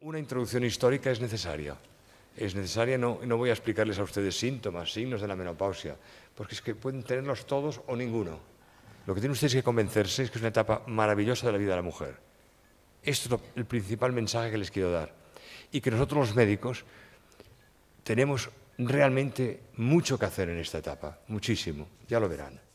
Una introducción histórica es necesaria. Es necesaria, no, voy a explicarles a ustedes síntomas, signos de la menopausia, porque es que pueden tenerlos todos o ninguno. Lo que tienen ustedes que convencerse es que es una etapa maravillosa de la vida de la mujer. Esto es el principal mensaje que les quiero dar. Y que nosotros los médicos tenemos realmente mucho que hacer en esta etapa, muchísimo, ya lo verán.